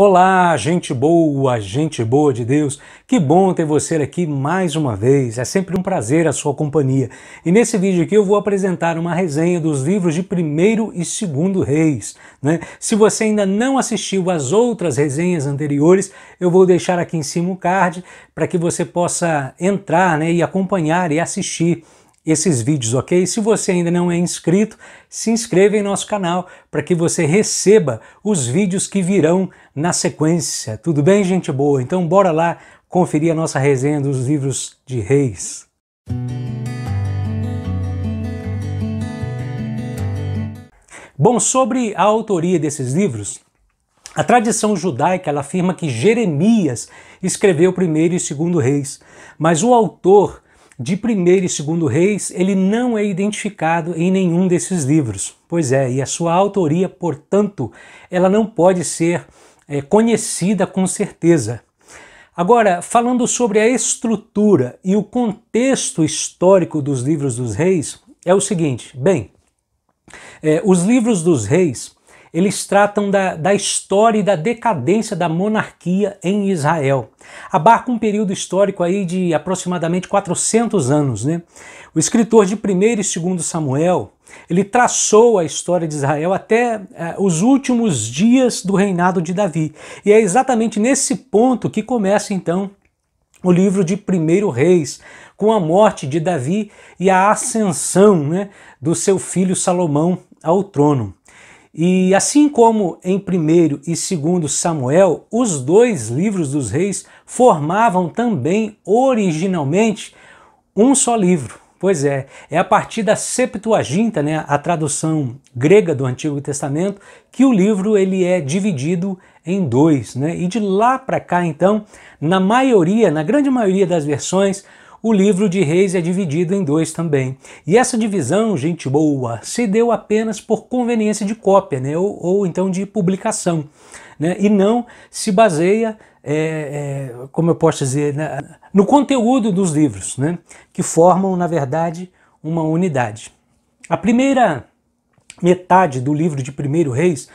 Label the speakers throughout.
Speaker 1: Olá, gente boa, gente boa de Deus. Que bom ter você aqui mais uma vez. É sempre um prazer a sua companhia. E nesse vídeo aqui eu vou apresentar uma resenha dos livros de Primeiro e Segundo Reis. Né? Se você ainda não assistiu às outras resenhas anteriores, eu vou deixar aqui em cima o card para que você possa entrar né, e acompanhar e assistir esses vídeos, ok? Se você ainda não é inscrito, se inscreva em nosso canal para que você receba os vídeos que virão na sequência. Tudo bem, gente boa? Então bora lá conferir a nossa resenha dos livros de Reis. Bom, sobre a autoria desses livros, a tradição judaica ela afirma que Jeremias escreveu o primeiro e segundo reis, mas o autor de 1 e 2 Reis, ele não é identificado em nenhum desses livros. Pois é, e a sua autoria, portanto, ela não pode ser é, conhecida com certeza. Agora, falando sobre a estrutura e o contexto histórico dos livros dos reis, é o seguinte: bem, é, os livros dos reis eles tratam da, da história e da decadência da monarquia em Israel. Abarca um período histórico aí de aproximadamente 400 anos. Né? O escritor de 1 e 2 Samuel, ele traçou a história de Israel até eh, os últimos dias do reinado de Davi. E é exatamente nesse ponto que começa então o livro de 1 Reis, com a morte de Davi e a ascensão né, do seu filho Salomão ao trono. E assim como em 1 e 2 Samuel, os dois livros dos reis formavam também originalmente um só livro. Pois é, é a partir da Septuaginta, né, a tradução grega do Antigo Testamento, que o livro ele é dividido em dois, né? E de lá para cá, então, na maioria, na grande maioria das versões, o livro de Reis é dividido em dois também. E essa divisão, gente boa, se deu apenas por conveniência de cópia, né? ou, ou então de publicação, né? e não se baseia é, é, como eu posso dizer, né? no conteúdo dos livros, né, que formam, na verdade, uma unidade. A primeira metade do livro de Primeiro Reis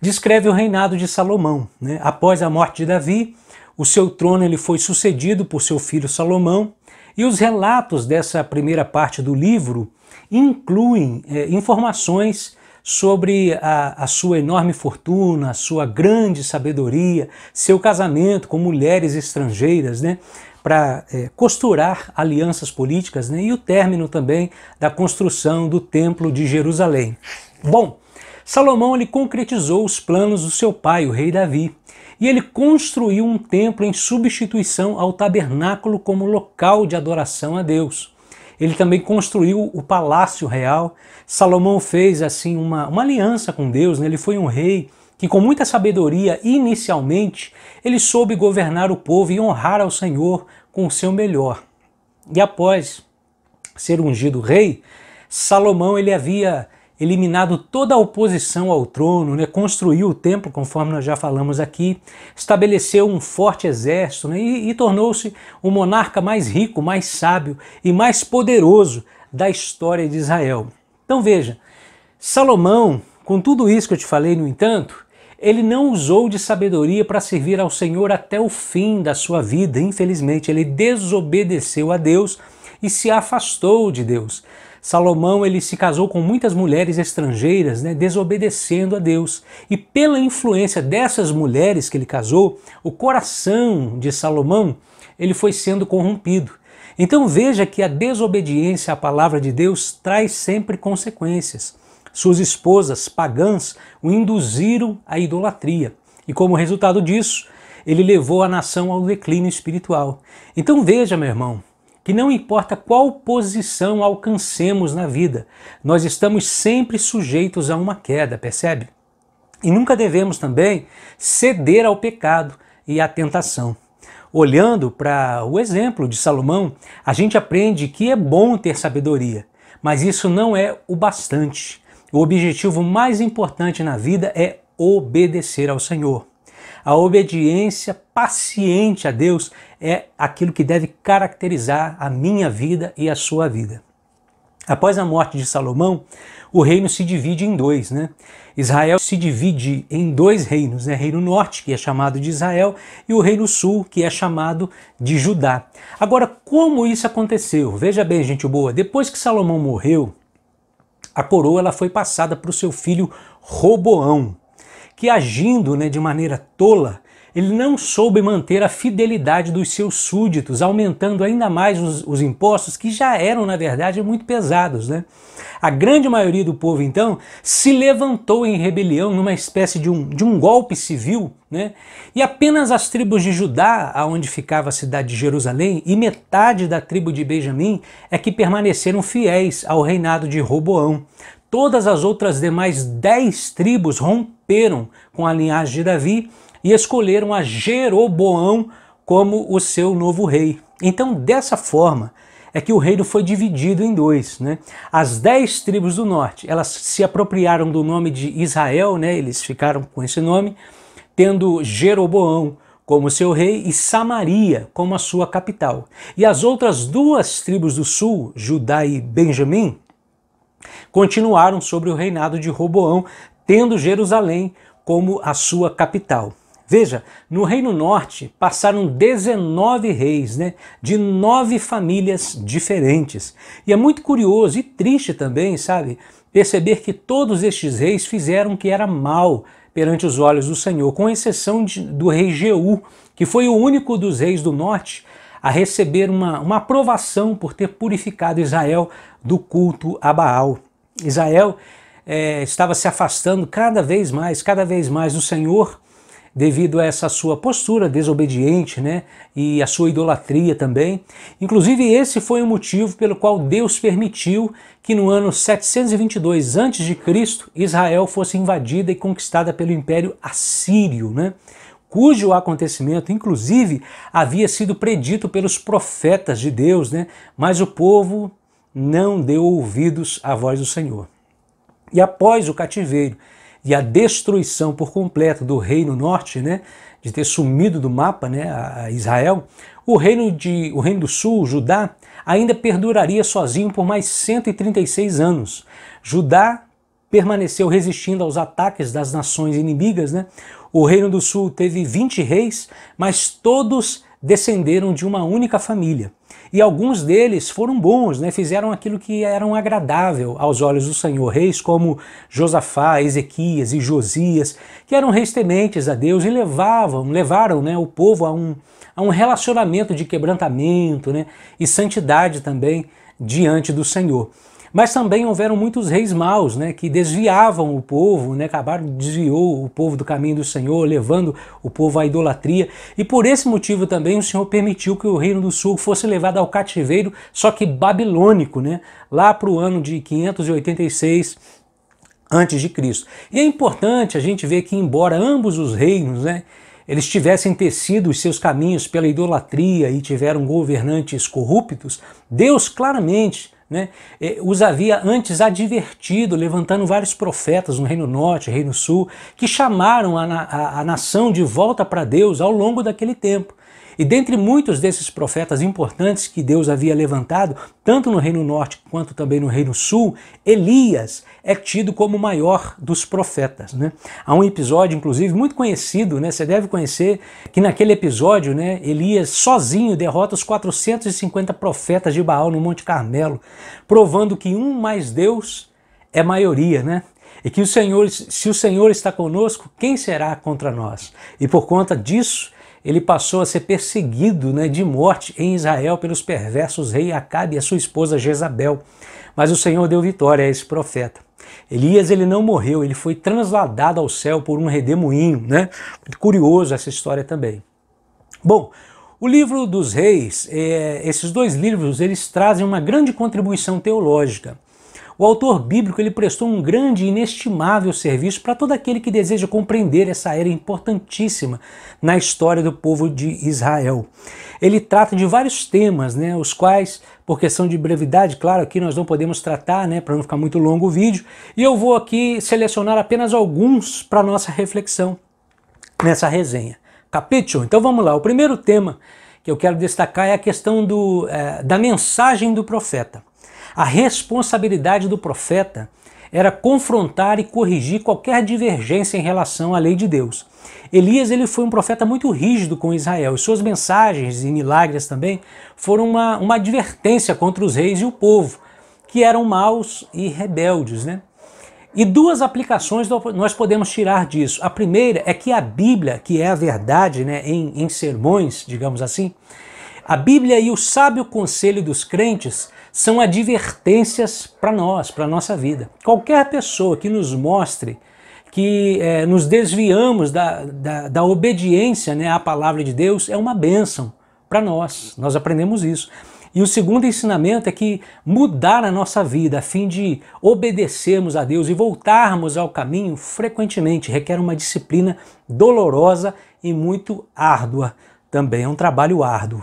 Speaker 1: descreve o reinado de Salomão. Né? Após a morte de Davi, o seu trono ele foi sucedido por seu filho Salomão, e os relatos dessa primeira parte do livro incluem é, informações sobre a, a, sua enorme fortuna, a sua grande sabedoria, seu casamento com mulheres estrangeiras, né? para é, eh, costurar alianças políticas né, e o término também da construção do Templo de Jerusalém. Bom, Salomão ele concretizou os planos do seu pai, o rei Davi, e ele construiu um templo em substituição ao tabernáculo como local de adoração a Deus. Ele também construiu o palácio real. Salomão fez assim uma, uma aliança com Deus, né? ele foi um rei que com muita sabedoria inicialmente ele soube governar o povo e honrar ao Senhor com o seu melhor. E após ser ungido rei, Salomão ele havia eliminado toda a oposição ao trono, né, construiu o templo, conforme nós já falamos aqui, estabeleceu um forte exército né, e, e tornou-se o monarca mais rico, mais sábio e mais poderoso da história de Israel. Então veja, Salomão, com tudo isso que eu te falei, no entanto, ele não usou de sabedoria para servir ao Senhor até o fim da sua vida. Infelizmente, ele desobedeceu a Deus e se afastou de Deus. Salomão ele se casou com muitas mulheres estrangeiras, né, desobedecendo a Deus. E pela influência dessas mulheres que ele casou, o coração de Salomão ele foi sendo corrompido. Então veja que a desobediência à palavra de Deus traz sempre consequências. Suas esposas pagãs o induziram à idolatria. E como resultado disso, ele levou a nação ao declínio espiritual. Então veja, meu irmão, que não importa qual posição alcancemos na vida, nós estamos sempre sujeitos a uma queda, percebe? E nunca devemos também ceder ao pecado e à tentação. Olhando para o exemplo de Salomão, a gente aprende que é bom ter sabedoria, mas isso não é o bastante. O objetivo mais importante na vida é obedecer ao Senhor. A obediência paciente a Deus é aquilo que deve caracterizar a minha vida e a sua vida. Após a morte de Salomão, o reino se divide em dois. Né? Israel se divide em dois reinos: né? Reino Norte, que é chamado de Israel, e o Reino Sul, que é chamado de Judá. Agora, como isso aconteceu? Veja bem, gente boa, depois que Salomão morreu, a coroa ela foi passada para o seu filho Roboão, que agindo né, de maneira tola, ele não soube manter a fidelidade dos seus súditos, aumentando ainda mais os, os, impostos, que já eram, na verdade, muito pesados. Né? A grande maioria do povo, então, se levantou em rebelião, numa espécie de um, de um golpe civil, né? e apenas as tribos de Judá, aonde ficava a cidade de Jerusalém, e metade da tribo de Benjamim, é que permaneceram fiéis ao reinado de Roboão. Todas as outras demais dez tribos romperam com a linhagem de Davi e escolheram a Jeroboão como o seu novo rei. Então, dessa forma, é que o reino foi dividido em dois. Né? As dez tribos do norte, elas se apropriaram do nome de Israel, né? eles ficaram com esse nome, tendo Jeroboão como seu rei e Samaria como a sua capital. E as outras duas tribos do sul, Judá e Benjamim, continuaram sobre o reinado de Roboão, tendo Jerusalém como a sua capital. Veja, no Reino Norte passaram 19 reis, né, de nove famílias diferentes. E é muito curioso e triste também, sabe, perceber que todos estes reis fizeram o que era mal perante os olhos do Senhor, com exceção de, do rei Jeú, que foi o único dos reis do norte a receber uma, uma aprovação por ter purificado Israel do culto a Baal. Israel é, estava se afastando cada vez mais, cada vez mais do Senhor devido a essa sua postura desobediente, né, e a sua idolatria também. Inclusive esse foi o motivo pelo qual Deus permitiu que no ano 722 a.C. Israel fosse invadida e conquistada pelo Império Assírio, né? cujo acontecimento, inclusive, havia sido predito pelos profetas de Deus, né? mas o povo não deu ouvidos à voz do Senhor. E após o cativeiro e a destruição por completo do Reino Norte, né, de ter sumido do mapa né, a Israel, o reino, de, o reino do Sul, Judá, ainda perduraria sozinho por mais 136 anos. Judá permaneceu resistindo aos ataques das nações inimigas. Né? O Reino do Sul teve 20 reis, mas todos descenderam de uma única família. E alguns deles foram bons, né? fizeram aquilo que um agradável aos olhos do Senhor. Reis como Josafá, Ezequias e Josias, que eram reis tementes a Deus e levavam, levaram né, o povo a um, a um relacionamento de quebrantamento né, e santidade também diante do Senhor. Mas também houveram muitos reis maus, né, que desviavam o povo, né, acabaram desviou o povo do caminho do Senhor, levando o povo à idolatria. E por esse motivo também o Senhor permitiu que o reino do sul fosse levado ao cativeiro, só que babilônico, né, lá para o ano de 586 antes de Cristo. E é importante a gente ver que embora ambos os reinos, né, eles tivessem tecido os seus caminhos pela idolatria e tiveram governantes corruptos, Deus claramente né, é, os havia antes advertido, levantando vários profetas no Reino Norte, Reino Sul, que chamaram a, a, a nação de volta para Deus ao longo daquele tempo. E dentre muitos desses profetas importantes que Deus havia levantado, tanto no Reino Norte quanto também no Reino Sul, Elias é tido como o maior dos profetas. Né? Há um episódio, inclusive, muito conhecido, né? você deve conhecer, que naquele episódio né, Elias sozinho derrota os 450 profetas de Baal no Monte Carmelo, provando que um mais Deus é maioria, né? E que o Senhor, se o Senhor está conosco, quem será contra nós? E por conta disso, ele passou a ser perseguido né, de morte em Israel pelos perversos rei Acabe e a sua esposa Jezabel. Mas o Senhor deu vitória a esse profeta. Elias ele não morreu, ele foi transladado ao céu por um redemoinho, né? curioso essa história também. Bom, o livro dos reis, é, esses dois livros, eles trazem uma grande contribuição teológica. O autor bíblico ele prestou um grande e inestimável serviço para todo aquele que deseja compreender essa era importantíssima na história do povo de Israel. Ele trata de vários temas, né, os quais, por questão de brevidade, claro, aqui nós não podemos tratar, né, para não ficar muito longo o vídeo, e eu vou aqui selecionar apenas alguns para nossa reflexão nessa resenha. Capítulo. Então vamos lá. O primeiro tema que eu quero destacar é a questão do, é, da mensagem do profeta. A responsabilidade do profeta era confrontar e corrigir qualquer divergência em relação à lei de Deus. Elias ele foi um profeta muito rígido com Israel e suas mensagens e milagres também foram uma, uma advertência contra os reis e o povo, que eram maus e rebeldes. Né? E duas aplicações nós podemos tirar disso. A primeira é que a Bíblia, que é a verdade né, em, em sermões, digamos assim, a Bíblia e o sábio conselho dos crentes são advertências para nós, para a nossa vida. Qualquer pessoa que nos mostre que é, nos desviamos da, da, da obediência né, à palavra de Deus é uma bênção para nós. Nós aprendemos isso. E o segundo ensinamento é que mudar a nossa vida a fim de obedecermos a Deus e voltarmos ao caminho frequentemente requer uma disciplina dolorosa e muito árdua. Também é um trabalho árduo.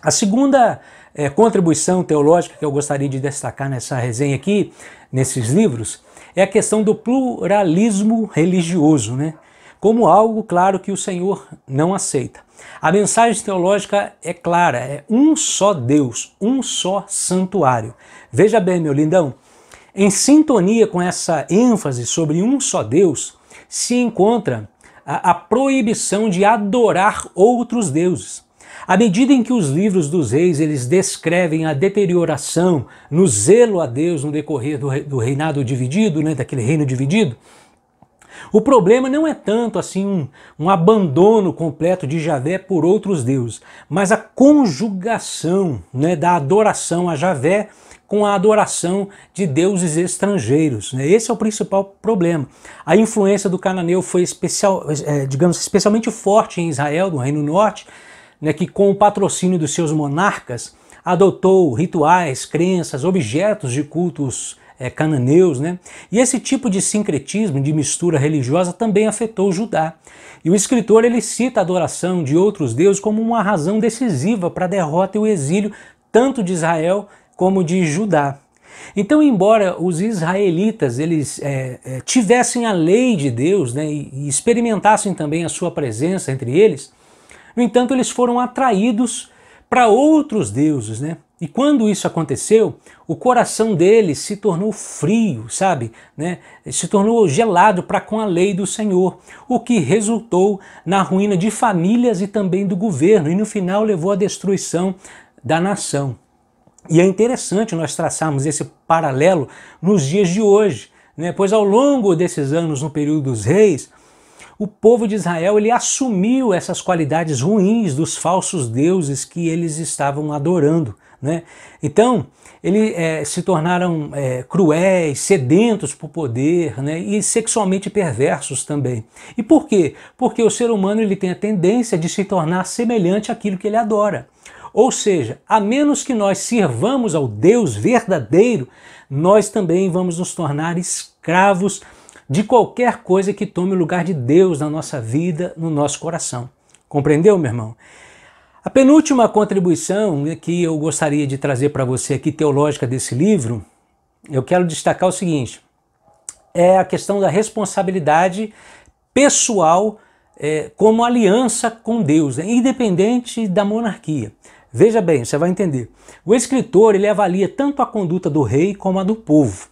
Speaker 1: A segunda é, contribuição teológica que eu gostaria de destacar nessa resenha aqui, nesses livros, é a questão do pluralismo religioso, né? como algo claro que o Senhor não aceita. A mensagem teológica é clara, é um só Deus, um só santuário. Veja bem, meu lindão, em sintonia com essa ênfase sobre um só Deus, se encontra a, a proibição de adorar outros deuses. À medida em que os livros dos reis eles descrevem a deterioração no zelo a Deus no decorrer do, reinado dividido, né, daquele reino dividido, o problema não é tanto assim um, um, abandono completo de Javé por outros deuses, mas a conjugação né, da adoração a Javé com a adoração de deuses estrangeiros. Né? Esse é o principal problema. A influência do cananeu foi especial, é, digamos, especialmente forte em Israel, no Reino Norte, né, que com o patrocínio dos seus monarcas adotou rituais, crenças, objetos de cultos é, cananeus, né? E esse tipo de sincretismo, de mistura religiosa, também afetou Judá. E o escritor ele cita a adoração de outros deuses como uma razão decisiva para a derrota e o exílio tanto de Israel como de Judá. Então, embora os israelitas eles é, é tivessem a lei de Deus né, e experimentassem também a sua presença entre eles, no entanto, eles foram atraídos para outros deuses, né? E quando isso aconteceu, o coração deles se tornou frio, sabe? Né? Se tornou gelado para com a lei do Senhor, o que resultou na ruína de famílias e também do governo, e no final levou à destruição da nação. E é interessante nós traçarmos esse paralelo nos dias de hoje, né? pois ao longo desses anos, no período dos reis, o povo de Israel ele assumiu essas qualidades ruins dos falsos deuses que eles estavam adorando. Né? Então, eles é, se tornaram é, cruéis, sedentos por poder né? e sexualmente perversos também. E por quê? Porque o ser humano ele tem a tendência de se tornar semelhante àquilo que ele adora. Ou seja, a menos que nós sirvamos ao Deus verdadeiro, nós também vamos nos tornar escravos de qualquer coisa que tome o lugar de Deus na nossa vida, no nosso coração. Compreendeu, meu irmão? A penúltima contribuição que eu gostaria de trazer para você aqui, teológica desse livro, eu quero destacar o seguinte: é a questão da responsabilidade pessoal é, como aliança com Deus, né? independente da monarquia. Veja bem, você vai entender. O escritor ele avalia tanto a conduta do rei como a do povo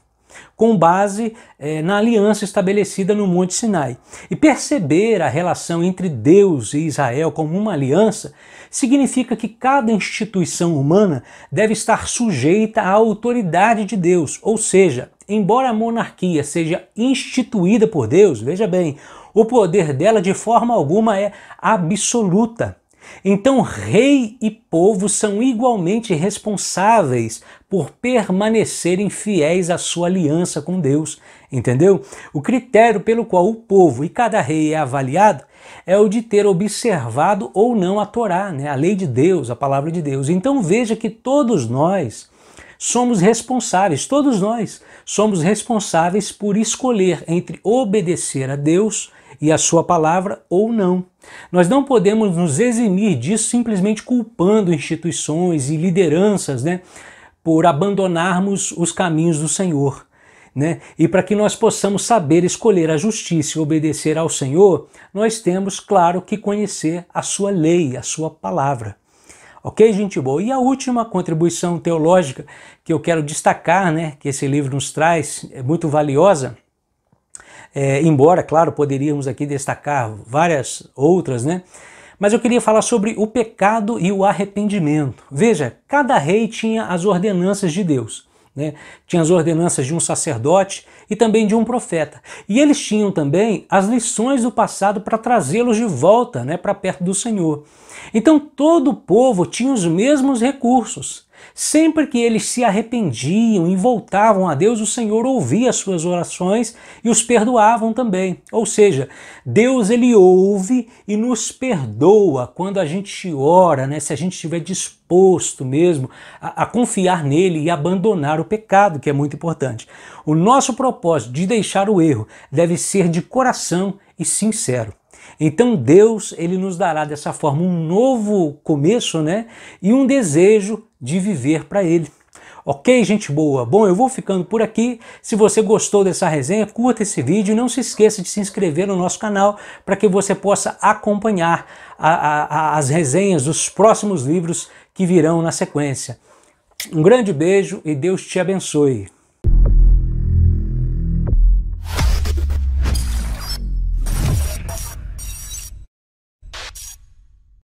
Speaker 1: com base é, na aliança estabelecida no Monte Sinai. E perceber a relação entre Deus e Israel como uma aliança significa que cada instituição humana deve estar sujeita à autoridade de Deus, ou seja, embora a monarquia seja instituída por Deus, veja bem, o poder dela de forma alguma é absoluta. Então, rei e povo são igualmente responsáveis por permanecerem fiéis à sua aliança com Deus, entendeu? O critério pelo qual o povo e cada rei é avaliado é o de ter observado ou não a Torá, né? a lei de Deus, a palavra de Deus. Então veja que todos nós somos responsáveis, todos nós somos responsáveis por escolher entre obedecer a Deus e a sua palavra ou não. Nós não podemos nos eximir disso simplesmente culpando instituições e lideranças né, por abandonarmos os caminhos do Senhor. Né? E para que nós possamos saber escolher a justiça e obedecer ao Senhor, nós temos, claro, que conhecer a sua lei, a sua palavra. Ok, gente boa? E a última contribuição teológica que eu quero destacar, né, que esse livro nos traz, é muito valiosa, é, embora, claro, poderíamos aqui destacar várias outras, né? Mas eu queria falar sobre o pecado e o arrependimento. Veja, cada rei tinha as ordenanças de Deus. Né? Tinha as ordenanças de um sacerdote e também de um profeta. E eles tinham também as lições do passado para trazê-los de volta né, para perto do Senhor. Então todo o povo tinha os mesmos recursos. Sempre que eles se arrependiam e voltavam a Deus, o Senhor ouvia as suas orações e os perdoavam também. Ou seja, Deus ele ouve e nos perdoa quando a gente ora, né? Se a gente estiver disposto mesmo a, a confiar nele e abandonar o pecado, que é muito importante. O nosso propósito de deixar o erro deve ser de coração e sincero. Então Deus, ele nos dará dessa forma um novo começo, né? E um desejo de viver para ele. Ok, gente boa? Bom, eu vou ficando por aqui. Se você gostou dessa resenha, curta esse vídeo e não se esqueça de se inscrever no nosso canal para que você possa acompanhar a, a, a, as resenhas dos próximos livros que virão na sequência. Um grande beijo e Deus te abençoe.